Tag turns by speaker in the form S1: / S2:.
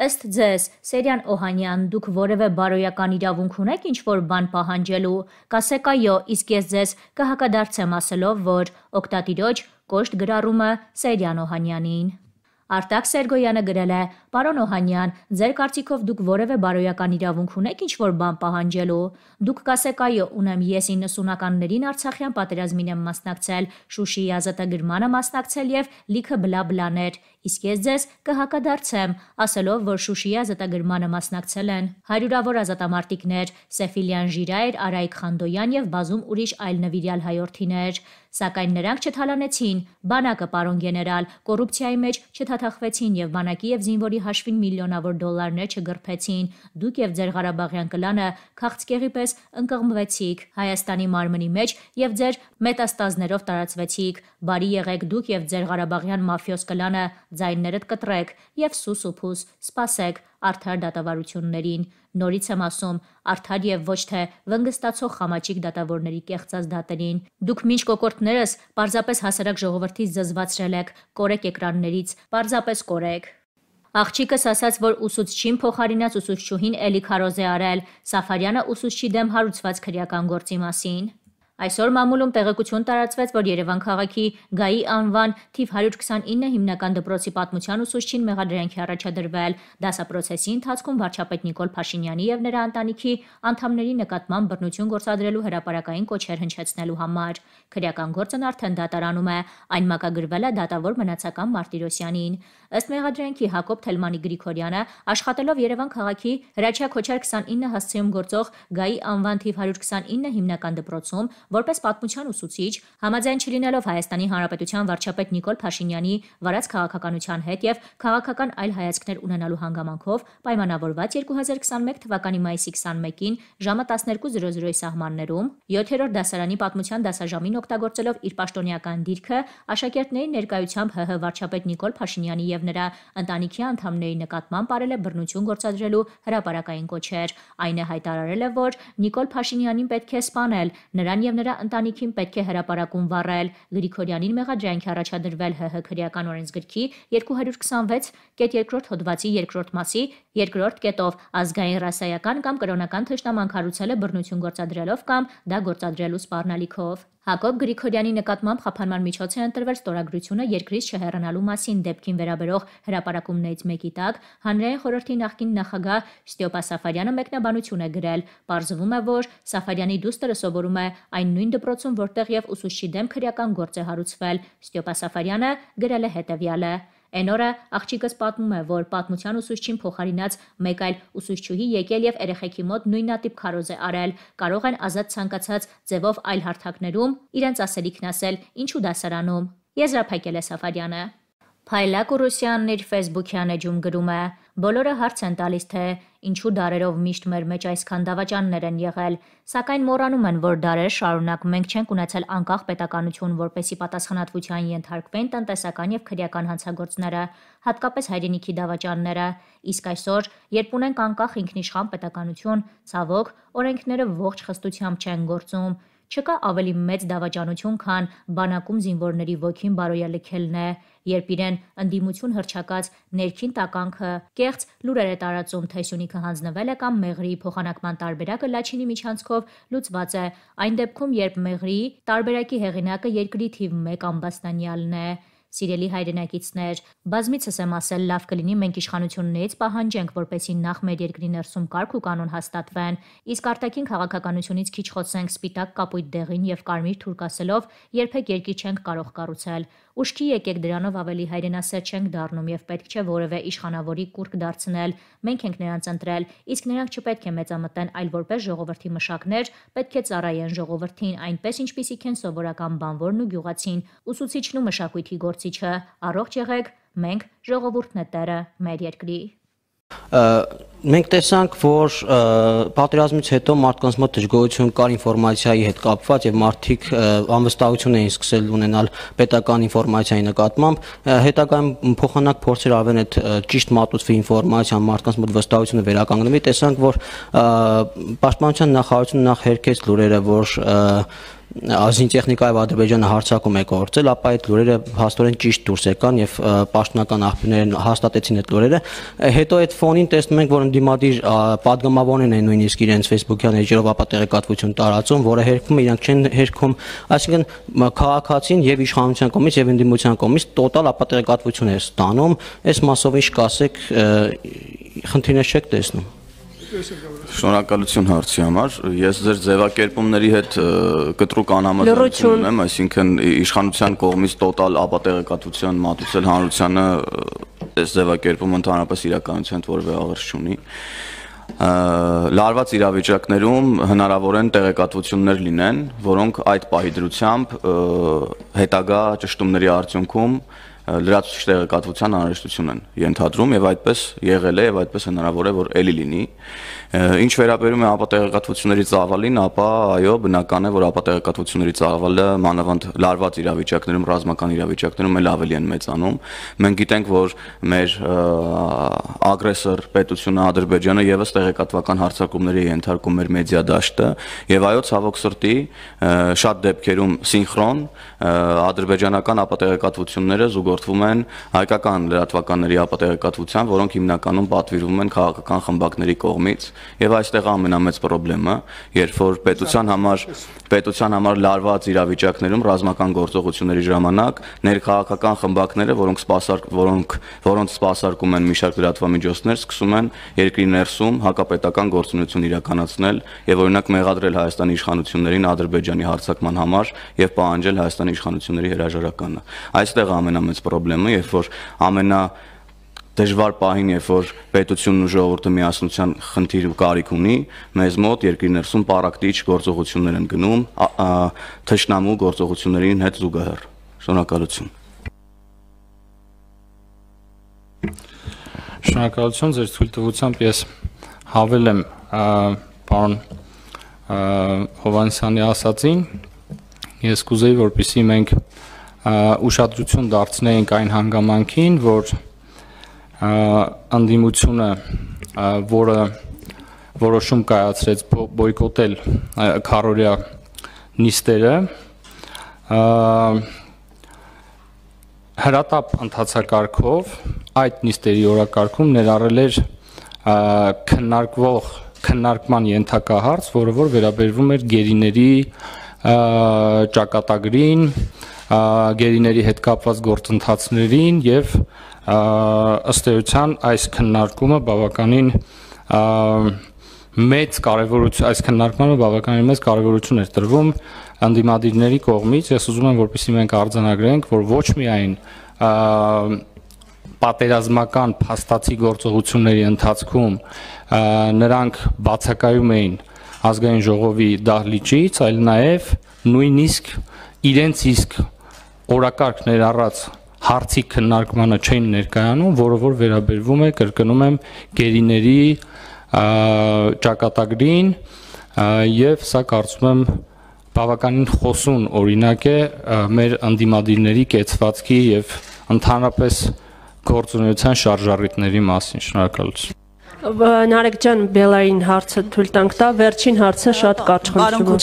S1: Ըստ ձեզ, Սերյան Օհանյան, դուք որևէ բարոյական իրավունք ունեք ինչ-որ բան պահանջելու։ Կասեք այո, իսկ ես ձեզ կհակադարձեմ ասելով, որ օկտատիրոջ կոշտ գրառումը Սերյան Օհանյանին։ Արտակ Սերգոյանը գրել է. Պարոն Օհանյան, ձեր կարծիքով դուք որևէ բարոյական իրավունք ունեք ինչ-որ բան պահանջելու։ Դուք կասեք այո, ունեմ ես 90-ականներին Արցախյան պատերազմին եմ մասնակցել, Շուշիի ազատագրմանը մասնակցել եւ լիքը բլաբլաներ իսկ ես ձեզ կհակադարձեմ, ասելով, որ Շուշիի ազատագրմանը մասնակցել են հարյուրավոր ազատամարտիկներ, Սեֆիլյան Ժիրայր, Արայիկ Խանդոյան եւ բազում ուրիշ այլ նվիրյալ հայրենիներ, սակայն նրանք չթալանեցին բանակը պարոն գեներալ կոռուպցիայի մեջ չթաթախվեցին եւ բանակի եւ զինվորի հաշվին միլիոնավոր դոլարներ չգրփեցին դուք եւ ձեր Ղարաբաղյան կլանը քաղցկեղի պես ընկղմվեցիք Հայաստանի մարմնի մեջ եւ ձեր մետաստազներով տարածվեցիք բարի եղեք դուք եւ ձեր Ղարաբաղյան մաֆիոս կլանը ձայներդ կտրեք եւ սուս ու փուս սпасեք արդար դատավարություններին։ Նորից եմ ասում, արդար եւ ոչ թե վնգստացող խամաճիկ դատավորների կեղծած դատերին։ Դուք մինչ կոկորտներս պարզապես հասարակ ժողովրդից զզվացրել եք, կորեք էկրաններից, պարզապես կորեք։ Աղջիկս ասաց, որ ուսուցչին փոխարինած ուսուցչուհին էլի քարոզ է արել։ Սաֆարյանը ուսուցչի դեմ հարուցված քրեական գործի մասին։ Այսօր մամուլում տեղեկություն տարածվեց, որ Երևան քաղաքի Գայի անվան թիվ 129 հիմնական դպրոցի պատմության ուսուցչին Մեղադրյանքի առաջադրվել դասապրոցեսի ընթացքում վարչապետ Նիկոլ Փաշինյանի եւ նրա ընտանիքի անդամների նկատմամբ բռնություն գործադրելու հրապարակային կոչեր հնչեցնելու համար։ Քրեական գործն արդեն դատարանում է, այն մակագրվել է դատավոր մնացական Մարտիրոսյանին։ Ըստ Մեղադրյանքի Հակոբ Թելմանի Գրիգորյանը աշխատելով Երևան քաղաքի Հրաչյա Քոչար 29 հասցեում գործող Գայի անվան թիվ 129 հիմնական դպրոցում որպես պատմության ուսուցիչ, համաձայն չլինելով Հայաստանի Հանրապետության վարչապետ Նիկոլ Փաշինյանի վարած քաղաքականության հետ եւ քաղաքական այլ հայացքներ ունենալու հանգամանքով պայմանավորված 2021 թվականի մայիսի 21-ին ժամը 12:00-ի սահմաններում 7-րդ դասարանի պատմության դասաժամին օգտագործելով իր պաշտոնական դիրքը աշակերտների ներկայությամբ ՀՀ վարչապետ Նիկոլ Փաշինյանի եւ նրա ընտանիքի անդամների նկատմամբ արել է բռնություն գործադրելու հրաապարական կոչեր։ Այն է հայտարարել է, որ Նիկոլ Փաշինյանին պետք է սպանել, նրան եւ նրա ընտանիքին պետք է հրաապարակում վառել։ Գրիգորյանին մեղաջանքի առաջադրվել ՀՀ քրեական օրենսգրքի 226 կետ 2-րդ հոդվածի 2-րդ մասի 2-րդ կետով ազգային ռասայական կամ կրոնական թշնամանք հարուցելը բռնություն գործադրելով կամ դա գործադրելու սպառնալիքով։ Հակոբ Գրիգորյանի նկատմամբ խափանման միջոց է ընտրվել ստորագրությունը երկրից չհեռանալու մասին դեպքին վերաբերող հրապարակումներից մեկի տակ հանրային խորհրդի նախկին նախագահ Ստեփա Սաֆարյանը մեկնաբանություն է գրել։ Պարզվում է, որ Սաֆարյանի դուստրը սովորում է այն նույն դպրոցում, որտեղ եւ ուսուցչի դեմ քրեական գործ է հարուցվել։ Ստեփա Սաֆարյանը գրել է հետեւյալը. Այն օրը աղջիկս պատմում է, որ պատմության ուսուցչին փոխարինած մեկ այլ ուսուցչուհի եկել եւ երեխեքի մոտ նույնատիպ քարոզ է արել, կարող են ազատ ցանկացած ձևով այլ հարթակներում իրենց ասելիքն ասել, ինչու դասարանում։ Եզրափակել է Սաֆարյանը։ Փայլակ Ռուսյանն իր Facebook-յան էջում գրում է. «Բոլորը հարց են տալիս, թե ինչու դարերով միշտ մեր մեջ այսքան դավաճաններ են եղել, սակայն մոռանում են, որ դարեր շարունակ մենք չենք ունեցել անկախ պետականություն, որպեսի պատասխանատվության ենթարկվեն տնտեսական եւ քրեական հանցագործները, հատկապես հայրենիքի դավաճանները, իսկ այսօր, երբ ունենք անկախ ինքնիշխան պետականություն, ցավոք, օրենքները ողջ խստությամբ չեն գործում»։ Չկա ավելի մեծ դավաճանություն, քան բանակում զինվորների ոգին բարոյալքելն է երբ իրեն ընդդիմություն հռչակած ներքին տականքը կեղծ լուրեր է տարածում, թե Սյունիքը հանձնվել է կամ Մեղրիի փոխանակման տարբերակը Լաչինի միջանցքով լուծված է, այն դեպքում, երբ Մեղրիի տարբերակի հեղինակը երկրի թիվ 1 ամբաստանյալն է։ Սիրելի հայրենակիցներ, բազմիցս եմ ասել, լավ կլինի մենք իշխանություններից պահանջենք, որպեսզի նախ մեր երկրի ներսում կարգ ու կանոն հաստատվեն, իսկ արտաքին քաղաքականությունից քիչ խոսենք սպիտակ կապույտ դեղին եւ կարմիր թուրք ասելով, երբեք երկի չենք կարող կառուցել։ Ուշքի եկեք դրանով ավելի հայրենասեր չենք դառնում եւ պետք չէ որևէ իշխանավորի կուրկ դարձնել։ Մենք ենք նրանց ընտրել, իսկ նրանք չպետք է մեծամտեն, այլ որպես ժողովրդի մշակներ պետք է ծառայեն ժողովրդին այնպես ինչպիսիք են սովորական բանվորն ու գյուղացին, ուսուցիչն ու մշակույթի գործ ներկայացուցիչը։ Առողջ եղեք, մենք ժողովուրդները մեր երկրի։
S2: Մենք տեսանք, որ պատերազմից հետո մարդկանց մոտ դժգոհություն կար ինֆորմացիայի հետ կապված եւ մարդիկ անվստահություն էին սկսել ունենալ պետական ինֆորմացիայի նկատմամբ։ Հետագայում փոխանակ փորձեր արվեն այդ ճիշտ մատուցվի ինֆորմացիան, մարդկանց մոտ վստահությունը վերականգնվի։ Տեսանք, որ պաշտպանության նախարարությունը նախ հերքեց լուրերը, որ և, ազին տեխնիկայով Ադրբեջանը հարցակում է գործել, ապա այդ լուրերը հաստորեն ճիշտ դուրս եկան եւ պաշտոնական աղբյուրներն հաստատեցին այդ լուրերը։ Հետո այդ ֆոնին տեսնում ենք, որ ընդդիմադիր падգամավորներն են նույնիսկ իրենց Facebook-յան էջերով ապա տեղեկատվություն տարածում, որը հերքում իրանք չեն հերքում, այսինքն քաղաքացին եւ իշխանության կողմից եւ ընդդիմության կողմից տոտալ ապա տեղեկատվություն է ստանում։ Այս մասով ինչ կասեք, խնդիրներ չեք տեսնում։ Շնորհակալություն հարցի համար։ Ես ձեր ձևակերպումների հետ կտրուկ անհամաձայնություն ունեմ, այսինքն իշխանության կողմից տոտալ ապատեղեկատվության մատուցել հանրությանը այս ձևակերպումը ընդհանրապես իրականության հետ որևէ աղերս չունի լարված իրավիճակներում հնարավորեն տեղեկատվություններ լինեն, որոնք այդ պահի դրությամբ հետագա ճշտումների արդյունքում լրացուցիչ տեղեկատվության անհրաժեշտություն են ենթադրում եւ այդպես եղել է եւ այդպես հնարավոր է որ ելի լինի։ Ինչ վերաբերում է ապատեղեկատվությունների ծավալին, ապա այո, բնական է որ ապատեղեկատվությունների ծավալը մանավանդ լարված իրավիճակներում, ռազմական իրավիճակներում էլ ավելի են մեծանում։ Մենք գիտենք, որ մեր ագրեսոր պետությունը Ադրբեջանը եւս տեղեկատվական հարցակումների է ենթարկում մեր մեդիա դաշտը եւ այո, ցավոք սրտի շատ դեպքերում սինխրոն ադրբեջանական ապատեղեկատվությունները զուգորդ հաղորդվում են հայկական լրատվականների ապատեղեկատվության, որոնք հիմնականում պատվիրվում են քաղաքական խմբակների կողմից, եւ այստեղ ամենամեծ խնդրը, երբ որ պետության համար պետության համար լարված իրավիճակներում ռազմական գործողությունների ժամանակ ներքաղաքական խմբակները, որոնք սպասարկ որոնք որոնց սպասարկում են մի շարք լրատվամիջոցներ, սկսում են երկրի ներսում հակապետական գործունեություն իրականացնել եւ օրինակ մեղադրել Հայաստանի իշխանություններին Ադրբեջանի հարձակման համար եւ պահանջել Հայաստանի իշխանությունների հրաժարականը։ Այստեղ ամենամեծ ինձ խնդրեմը, երբ որ ամենա դժվար պահին, երբ որ պետությունն ու ժողովուրդը միասնության խնդիր ու կարիք ունի, մեզ մոտ երկրի ներսում պարակտիչ գործողություններ են գնում, թշնամու գործողություններին հետ զուգահեռ։ Շնորհակալություն։
S3: Շնորհակալություն ձեր ցույցտվությամբ ես հավել եմ պարոն Հովանեսյանի ասածին։ Ես կուզեի, որպեսզի մենք ուշադրություն դարձնեինք այն հանգամանքին, որ անդիմությունը, որը որոշում կայացրեց բոյկոտել քարորյա նիստերը, հրատապ ընթացակարգով այդ նիստերի օրակարգում ներառել էր քննարկվող քննարկման ենթակա հարց, որը որ վերաբերվում էր գերիների ճակատագրին, գերիների հետ կապված գործընթացներին եւ ըստ էության այս քննարկումը բավականին մեծ կարևորություն այս քննարկմանը բավականին մեծ կարևորություն էր տրվում անդիմադիրների կողմից ես ուզում եմ որպեսզի մենք արձանագրենք որ ոչ միայն պատերազմական փաստացի գործողությունների ընթացքում նրանք բացակայում էին ազգային ժողովի դահլիճից այլ նաև նույնիսկ իրենց իսկ օրակարգ ներառած հարցի քննարկմանը չէին ներկայանում, որը որ վերաբերվում է կրկնում եմ գերիների ճակատագրին եւ սա կարծում եմ բավականին խոսուն օրինակ է մեր անդիմադիրների կեցվածքի եւ ընդհանրապես գործունեության շարժառիթների մասին։ Շնորհակալություն։
S1: Նարեկ ջան, Բելային հարցը թույլ տանք տա, վերջին հարցը շատ կարճ խնդրում